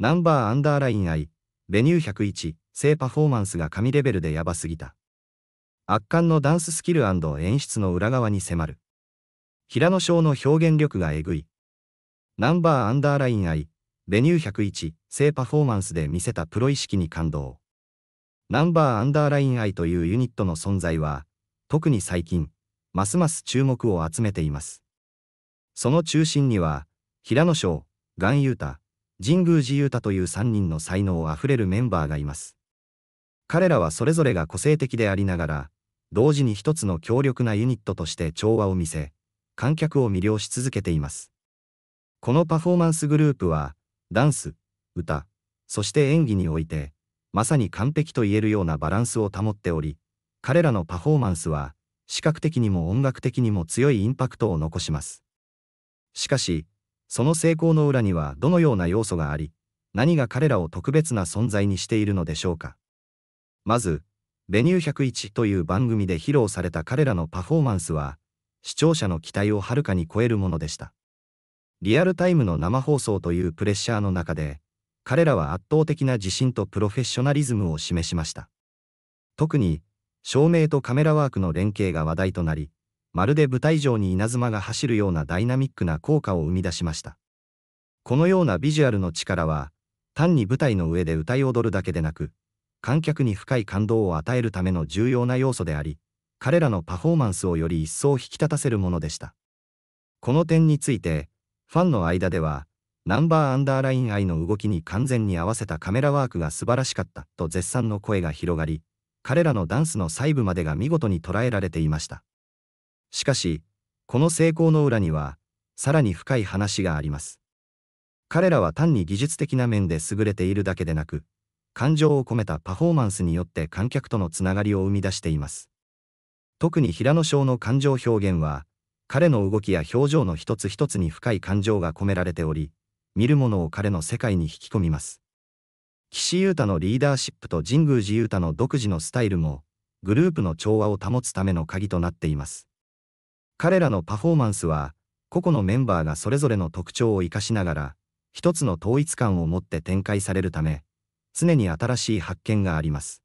ナンバーアンダーライン I、ベニュー101、性パフォーマンスが神レベルでヤバすぎた。圧巻のダンススキル演出の裏側に迫る。平野翔の表現力がえぐい。ナンバーアンダーライン I、ベニュー101、性パフォーマンスで見せたプロ意識に感動。ナンバーアンダーライン I というユニットの存在は、特に最近、ますます注目を集めています。その中心には、平野翔、岩優太、神宮寺勇太という3人の才能あふれるメンバーがいます。彼らはそれぞれが個性的でありながら、同時に一つの強力なユニットとして調和を見せ、観客を魅了し続けています。このパフォーマンスグループは、ダンス、歌、そして演技において、まさに完璧と言えるようなバランスを保っており、彼らのパフォーマンスは、視覚的にも音楽的にも強いインパクトを残します。しかし、その成功の裏にはどのような要素があり、何が彼らを特別な存在にしているのでしょうか。まず、ベニュー101という番組で披露された彼らのパフォーマンスは、視聴者の期待をはるかに超えるものでした。リアルタイムの生放送というプレッシャーの中で、彼らは圧倒的な自信とプロフェッショナリズムを示しました。特に、照明とカメラワークの連携が話題となり、まるで舞台上に稲妻が走るようなダイナミックな効果を生み出しました。このようなビジュアルの力は、単に舞台の上で歌い踊るだけでなく、観客に深い感動を与えるための重要な要素であり、彼らのパフォーマンスをより一層引き立たせるものでした。この点について、ファンの間では、ナンバーアンダーライン愛の動きに完全に合わせたカメラワークが素晴らしかったと絶賛の声が広がり、彼らのダンスの細部までが見事に捉えられていました。しかし、この成功の裏には、さらに深い話があります。彼らは単に技術的な面で優れているだけでなく、感情を込めたパフォーマンスによって観客とのつながりを生み出しています。特に平野翔の感情表現は、彼の動きや表情の一つ一つに深い感情が込められており、見る者を彼の世界に引き込みます。岸優太のリーダーシップと神宮寺優太の独自のスタイルも、グループの調和を保つための鍵となっています。彼らのパフォーマンスは、個々のメンバーがそれぞれの特徴を活かしながら、一つの統一感を持って展開されるため、常に新しい発見があります。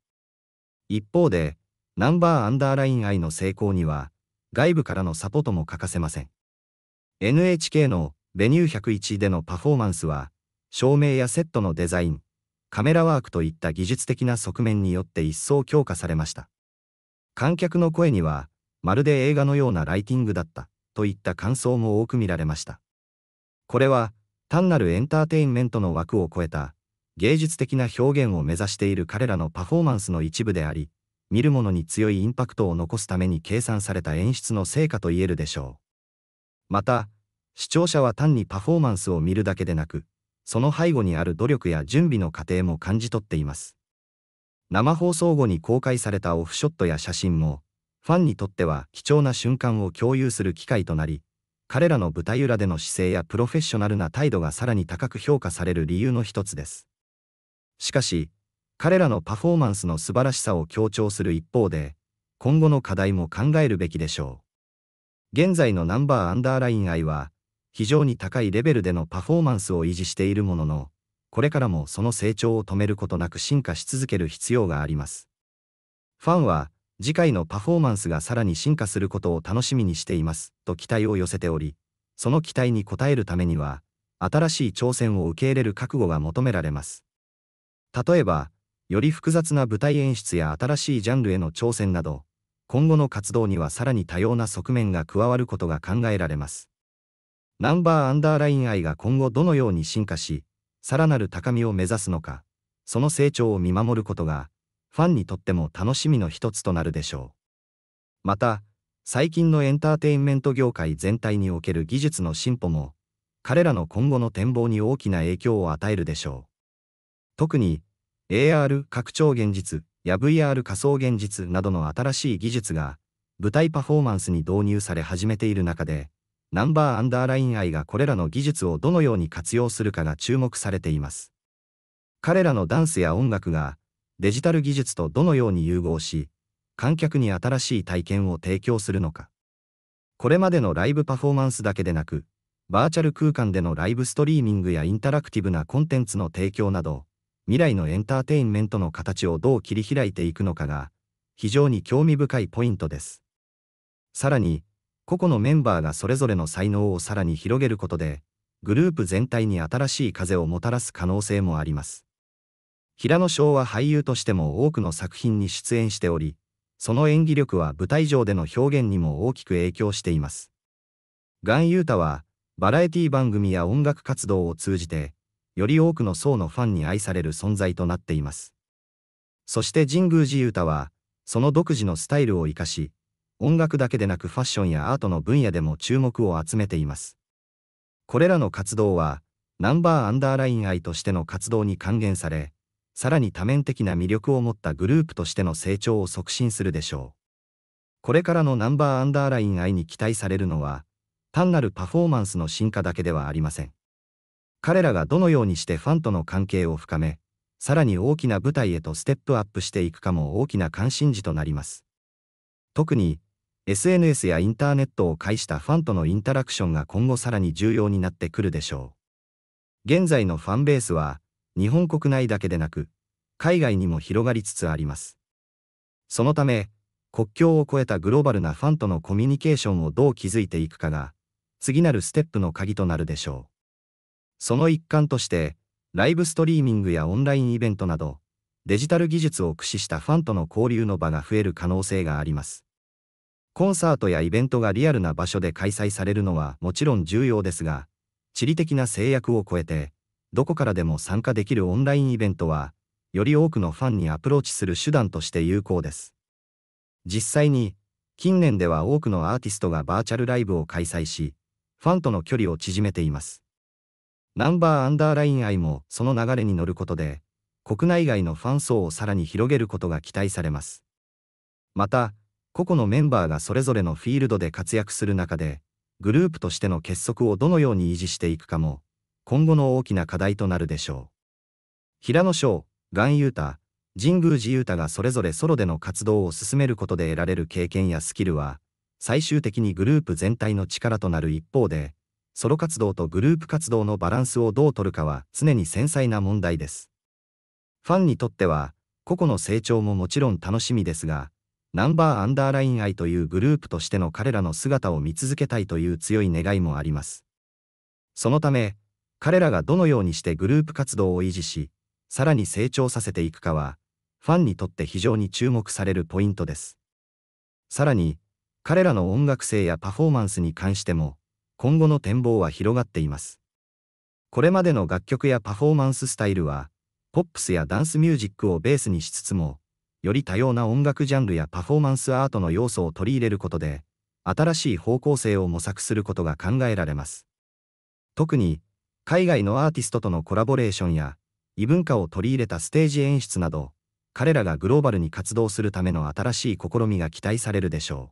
一方で、ナンバーアンダーライン I の成功には、外部からのサポートも欠かせません。NHK のベニュー101でのパフォーマンスは、照明やセットのデザイン、カメラワークといった技術的な側面によって一層強化されました。観客の声には、まるで映画のようなライティングだった、といった感想も多く見られました。これは、単なるエンターテインメントの枠を超えた、芸術的な表現を目指している彼らのパフォーマンスの一部であり、見る者に強いインパクトを残すために計算された演出の成果と言えるでしょう。また、視聴者は単にパフォーマンスを見るだけでなく、その背後にある努力や準備の過程も感じ取っています。生放送後に公開されたオフショットや写真も、ファンにとっては貴重な瞬間を共有する機会となり、彼らの舞台裏での姿勢やプロフェッショナルな態度がさらに高く評価される理由の一つです。しかし、彼らのパフォーマンスの素晴らしさを強調する一方で、今後の課題も考えるべきでしょう。現在のナンバーアンダーライン愛は、非常に高いレベルでのパフォーマンスを維持しているものの、これからもその成長を止めることなく進化し続ける必要があります。ファンは、次回のパフォーマンスがさらに進化することを楽しみにしています、と期待を寄せており、その期待に応えるためには、新しい挑戦を受け入れる覚悟が求められます。例えば、より複雑な舞台演出や新しいジャンルへの挑戦など、今後の活動にはさらに多様な側面が加わることが考えられます。ナンバーアンダーライン愛が今後どのように進化し、さらなる高みを目指すのか、その成長を見守ることが、ファンにとっても楽しみの一つとなるでしょう。また、最近のエンターテインメント業界全体における技術の進歩も、彼らの今後の展望に大きな影響を与えるでしょう。特に、AR 拡張現実や VR 仮想現実などの新しい技術が、舞台パフォーマンスに導入され始めている中で、ナンバーアンダーライン愛がこれらの技術をどのように活用するかが注目されています。彼らのダンスや音楽が、デジタル技術とどのように融合し、観客に新しい体験を提供するのか。これまでのライブパフォーマンスだけでなく、バーチャル空間でのライブストリーミングやインタラクティブなコンテンツの提供など、未来のエンターテインメントの形をどう切り開いていくのかが、非常に興味深いポイントです。さらに、個々のメンバーがそれぞれの才能をさらに広げることで、グループ全体に新しい風をもたらす可能性もあります。平野翔は俳優としても多くの作品に出演しており、その演技力は舞台上での表現にも大きく影響しています。ガン・ユータは、バラエティ番組や音楽活動を通じて、より多くの層のファンに愛される存在となっています。そして神宮寺ユータは、その独自のスタイルを生かし、音楽だけでなくファッションやアートの分野でも注目を集めています。これらの活動は、ナンバーアンダーライン愛としての活動に還元され、さらに多面的な魅力を持ったグループとしての成長を促進するでしょう。これからのナンバーアンダーライン愛に期待されるのは、単なるパフォーマンスの進化だけではありません。彼らがどのようにしてファンとの関係を深め、さらに大きな舞台へとステップアップしていくかも大きな関心事となります。特に、SNS やインターネットを介したファンとのインタラクションが今後さらに重要になってくるでしょう。現在のファンベースは、日本国内だけでなく、海外にも広がりつつあります。そのため、国境を越えたグローバルなファンとのコミュニケーションをどう築いていくかが、次なるステップの鍵となるでしょう。その一環として、ライブストリーミングやオンラインイベントなど、デジタル技術を駆使したファンとの交流の場が増える可能性があります。コンサートやイベントがリアルな場所で開催されるのはもちろん重要ですが、地理的な制約を超えて、どこからでも参加できるオンラインイベントは、より多くのファンにアプローチする手段として有効です。実際に、近年では多くのアーティストがバーチャルライブを開催し、ファンとの距離を縮めています。ナンバーアンダーライン愛もその流れに乗ることで、国内外のファン層をさらに広げることが期待されます。また、個々のメンバーがそれぞれのフィールドで活躍する中で、グループとしての結束をどのように維持していくかも今後の大きな課題となるでしょう。平野翔、岩優太、神宮寺優太がそれぞれソロでの活動を進めることで得られる経験やスキルは、最終的にグループ全体の力となる一方で、ソロ活動とグループ活動のバランスをどう取るかは常に繊細な問題です。ファンにとっては、個々の成長ももちろん楽しみですが、ナンバーアンダーライン愛というグループとしての彼らの姿を見続けたいという強い願いもあります。そのため、彼らがどのようにしてグループ活動を維持し、さらに成長させていくかは、ファンにとって非常に注目されるポイントです。さらに、彼らの音楽性やパフォーマンスに関しても、今後の展望は広がっています。これまでの楽曲やパフォーマンススタイルは、ポップスやダンスミュージックをベースにしつつも、より多様な音楽ジャンルやパフォーマンスアートの要素を取り入れることで、新しい方向性を模索することが考えられます。特に、海外のアーティストとのコラボレーションや異文化を取り入れたステージ演出など彼らがグローバルに活動するための新しい試みが期待されるでしょう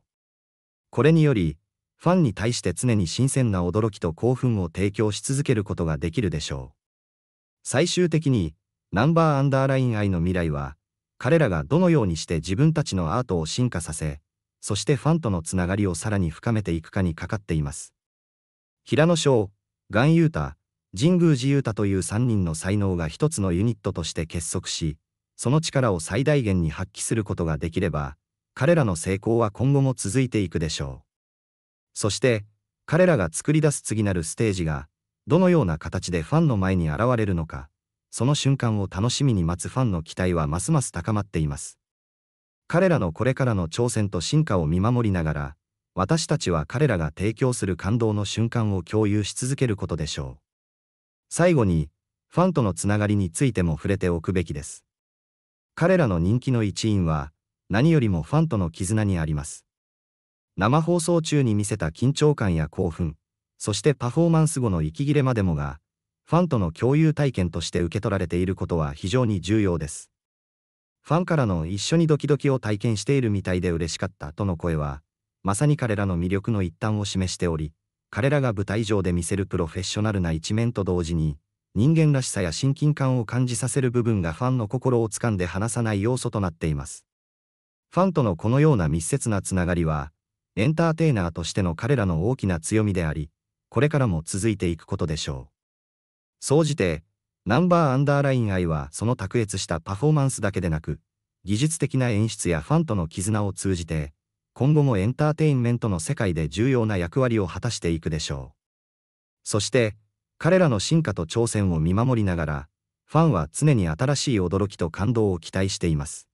これによりファンに対して常に新鮮な驚きと興奮を提供し続けることができるでしょう最終的にナンバーアンダーライン愛の未来は彼らがどのようにして自分たちのアートを進化させそしてファンとのつながりをさらに深めていくかにかかっています平野翔、岩優太神宮寺勇太という3人の才能が一つのユニットとして結束し、その力を最大限に発揮することができれば、彼らの成功は今後も続いていくでしょう。そして、彼らが作り出す次なるステージが、どのような形でファンの前に現れるのか、その瞬間を楽しみに待つファンの期待はますます高まっています。彼らのこれからの挑戦と進化を見守りながら、私たちは彼らが提供する感動の瞬間を共有し続けることでしょう。最後に、ファンとのつながりについても触れておくべきです。彼らの人気の一因は、何よりもファンとの絆にあります。生放送中に見せた緊張感や興奮、そしてパフォーマンス後の息切れまでもが、ファンとの共有体験として受け取られていることは非常に重要です。ファンからの一緒にドキドキを体験しているみたいで嬉しかったとの声は、まさに彼らの魅力の一端を示しており、彼らが舞台上で見せるプロフェッショナルな一面と同時に、人間らしさや親近感を感じさせる部分がファンの心をつかんで離さない要素となっています。ファンとのこのような密接なつながりは、エンターテイナーとしての彼らの大きな強みであり、これからも続いていくことでしょう。総じて、ナンバーアンダーライン愛はその卓越したパフォーマンスだけでなく、技術的な演出やファンとの絆を通じて、今後もエンターテインメントの世界で重要な役割を果たしていくでしょう。そして、彼らの進化と挑戦を見守りながら、ファンは常に新しい驚きと感動を期待しています。